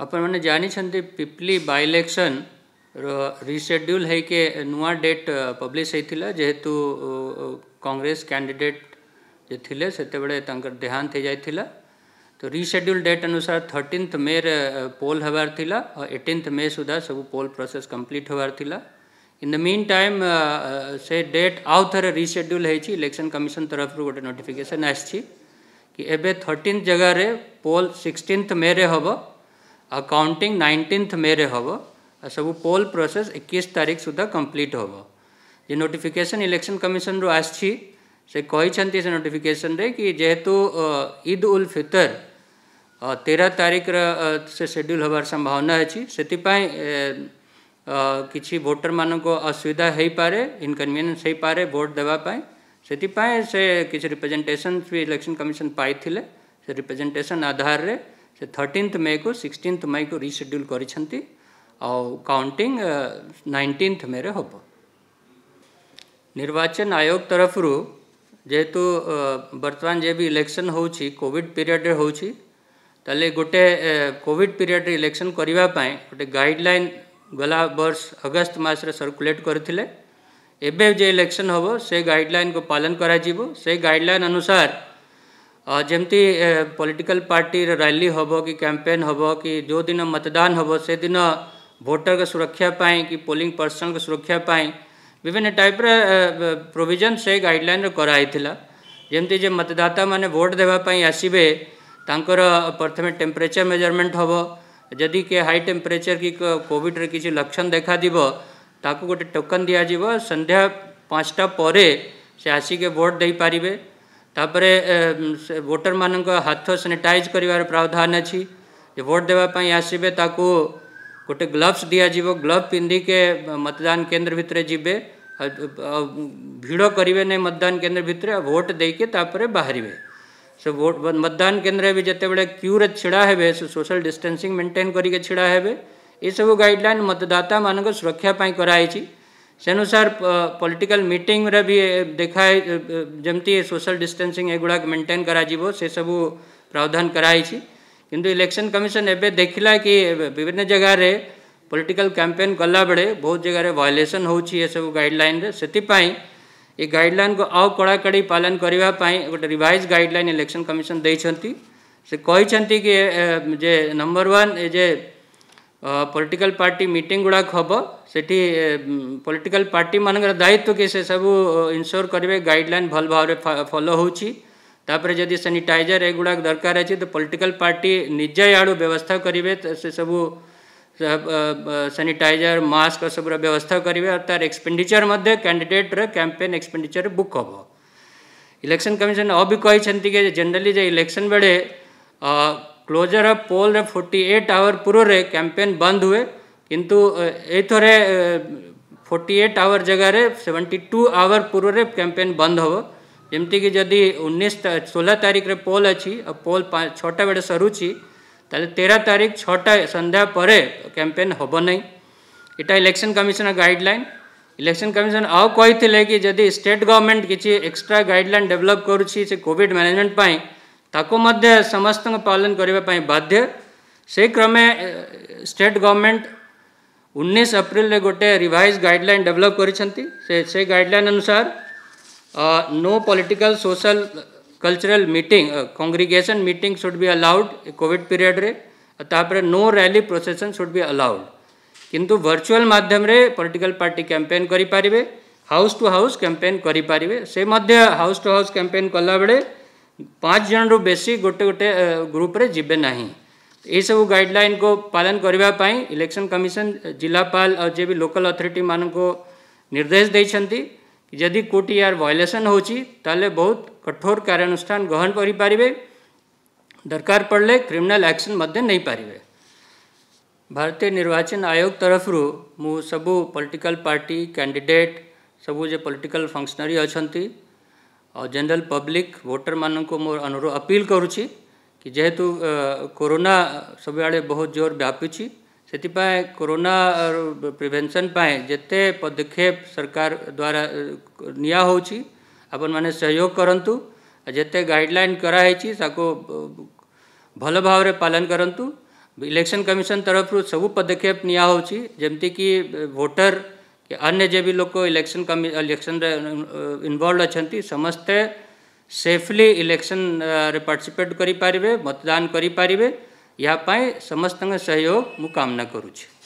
आपने जानी पिपली बाइलेक्शन रिशेड्यूल है नुआ डेट पब्लीश होता जेहेतु कांग्रेस कैंडिडेट जो थे से देहांत हो जाता तो रिशेड्यूल डेट अनुसार थर्टिन्थ मे रे पोल हबार थिला और एटिन्थ मे सुधा सब पोल प्रोसेस कम्प्लीट हबार थिला इन द मीन टाइम से डेट आउ थे रिशेड्यूल होती इलेक्शन कमिशन तरफ रू गोटे नोटिफिकेसन आर्टिन्थ जगार पोल सिक्सटिन्थ मे रे हम अकाउंटिंग नाइनटीन्थ हम आ सब पोल प्रोसेस एक तारीख सुधा कम्प्लीट हम जो नोटिफिकेसन इलेक्शन कमिशन रु आई से नोटिफिकेसन रे कि जेहेतु ईद उल फितर तेरह तारीख से शेड्यूल हबार संभावना अच्छी से किसी भोटर मान असुविधा हो पाए इनकनभिनियंस हो पाए भोट देवाई से किसी रिप्रेजेटेसन भी इलेक्शन कमिशन पाई से रिप्रेजेटेसन आधार में ସେ ଥର୍ଟିନ୍ଥ ମେ'କୁ ସିକ୍ସଟିନ୍ଥ ମେ'କୁ ରିସେଡ୍ୟୁଲ୍ କରିଛନ୍ତି ଆଉ କାଉଣ୍ଟିଂ ନାଇଣ୍ଟିନ୍ଥ ମେ'ରେ ହେବ ନିର୍ବାଚନ ଆୟୋଗ ତରଫରୁ ଯେହେତୁ ବର୍ତ୍ତମାନ ଯେ ବି ଇଲେକ୍ସନ୍ ହେଉଛି କୋଭିଡ଼ ପିରିୟଡ଼ରେ ହେଉଛି ତାହେଲେ ଗୋଟେ କୋଭିଡ଼ ପିରିୟଡ଼ରେ ଇଲେକ୍ସନ୍ କରିବା ପାଇଁ ଗୋଟେ ଗାଇଡ଼ଲାଇନ୍ ଗଲା ବର୍ଷ ଅଗଷ୍ଟ ମାସରେ ସର୍କୁଲେଟ୍ କରିଥିଲେ ଏବେ ଯେ ଇଲେକ୍ସନ୍ ହେବ ସେ ଗାଇଡ଼ଲାଇନ୍କୁ ପାଳନ କରାଯିବ ସେ ଗାଇଡ଼ଲାଇନ୍ ଅନୁସାର जमती पॉलिटिकल पार्टी रैली हम कि कैंपेन हम कि जो दिन मतदान हम से दिन भोटर के सुरक्षापी कि पोलिंग पर्सन के सुरक्षापी विभिन्न टाइप रे प्रोविजन से गाइडलाइन कराइला जमती जे मतदाता मैंने भोट देवाई आसबे प्रथम टेम्परेचर मेजरमेंट हम जदि किए हाई टेम्परेचर कि कॉविड रे किसी लक्षण देखाद गोटे टोकन दिजाव संध्या पाँचटा पर से आसिके भोट दे पारे तापर भोटर मान हाथ सानिटाइज कर प्रावधान अच्छी भोट देवाई आसबे गोटे ग्लवस दिजाव ग्लब पिंधिके मतदान केन्द्र भितर जी भिड़ करेंगे ना मतदान केन्द्र भितर भोट देके बाहर सो मतदान केन्द्र भी जिते बड़े क्यूरे ढड़ा हे सोशल डिस्टेंसिंग मेन्टेन करके ढड़ा हे ये सब गाइडल मतदाता मान सुरक्षापी कराई से अनुसार पॉलिटिकल मीटिंग रे भी देखा है जमती सोशल डिस्टेंसिंग एगुड़ाक मेंटेन करा जीवो से सब प्रावधान कराई किंतु इलेक्शन कमिशन एवं देखला कि विभिन्न जगह रे पॉलिटिकल कैंपेन कला बड़े बहुत जगह रे वायलेशन हो सब गाइडलाइन से ये गाइडलाइन को आउ कड़ाकड़ी पालन करने गोटे रिभाइज गाइडलाइन इलेक्शन कमिशन देखते से कही कि जे नंबर वन जे ପଲିଟିକାଲ ପାର୍ଟି ମିଟିଂ ଗୁଡ଼ାକ ହେବ ସେଠି ପଲିଟିକାଲ ପାର୍ଟିମାନଙ୍କର ଦାୟିତ୍ୱ କି ସେ ସବୁ ଇନ୍ସ୍ୟୋର କରିବେ ଗାଇଡ଼ଲାଇନ୍ ଭଲ ଭାବରେ ଫଲୋ ହେଉଛି ତାପରେ ଯଦି ସାନିଟାଇଜର ଏଗୁଡ଼ାକ ଦରକାର ଅଛି ତ ପଲିଟିକାଲ ପାର୍ଟି ନିଜ ଆଡ଼ୁ ବ୍ୟବସ୍ଥା କରିବେ ସେସବୁ ସାନିଟାଇଜର ମାସ୍କ ସବୁର ବ୍ୟବସ୍ଥା କରିବେ ଆଉ ତା'ର ଏକ୍ସପେଣ୍ଡିଚର ମଧ୍ୟ କ୍ୟାଣ୍ଡିଡେଟ୍ର କ୍ୟାମ୍ପେନ୍ ଏକ୍ସପେଣ୍ଡିଚର ବୁକ୍ ହେବ ଇଲେକ୍ସନ୍ କମିଶନ ଆଉ ବି କହିଛନ୍ତି କି ଜେନେରାଲି ଯେ ଇଲେକ୍ସନ୍ ବେଳେ closure of poll forty eight hour पूर्व कैंपेन बंद हुए किंतु ए थे फोर्टी एट आवर जगह सेवेन्टी टू आवर पूर्व कैंपेन बंद हे जमीक जदि उन्नीस सोलह तारीख रे पोल अच्छी पोल छटा बेल सरुँच तेरह तारीख छटा संध्या पर कैंपेन हम नहीं इटा election commission guideline election commission आउ कही कि जदि स्टेट गवर्नमेंट किसी एक्सट्रा गाइडल डेभलप करुच्छी से कोविड मैनेजमेंट मैनेजमेंटपाई ତାକୁ समस्त पालन करने बाध्य से ବାଧ୍ୟ स्टेट କ୍ରମେ उन्नीस ଗଭର୍ଣ୍ଣମେଣ୍ଟ गोटे ଏପ୍ରିଲରେ ଗୋଟେ ରିଭାଇଜ୍ कर ଡେଭଲପ୍ अनुसार no political social cultural meeting congregation meeting should be allowed covid period रे तापर no rally procession should be allowed किंतु वर्चुअल माध्यम रे पॉलिटिकल पार्टी कैंपेन करें हाउस टू हाउस कैंपेन करें से मध्य हाउस टू हाउस कैंपेन कला बेले पाँच जन रु बेस गोटे गोटे ग्रुप जीवे ना ये सब गाइडल को पालन करने इलेक्शन कमिशन जिलापाल और जे लोकल अथरीटी मान को निर्देश देखते यदि कौटी यार भयलेसन हो बहुत कठोर कार्यानुष्ठान ग्रहण करें दरकार पड़े क्रिमिनाल एक्शन नहीं पारे भारतीय निर्वाचन आयोग तरफ मु सब पॉलिटिकल पार्टी कैंडिडेट सब जे पॉलिटिकल फंक्शनरी अच्छा और जनरल पब्लिक वोटर को मोर अनुरोध अपिल करुच्ची कि जेहेतु कोरोना सब आड़े बहुत जोर व्यापी से कोरोना प्रिभेन्शन जिते पदक्षेप सरकार द्वारा निया आपण सहयोग करतु जिते गाइडलैन कराई भल भाव पालन करूँ इलेक्शन कमिशन तरफ सब पदक्षेप निहि कि भोटर कि अन्य जे भी लोग इलेक्शन कम इलेक्शन इनवल्व अच्छा समस्ते सेफली इलेक्शन पार्टिसिपेट करें मतदान करें यहाँपाई समस्त सहयोग मुझे कामना करुच्छी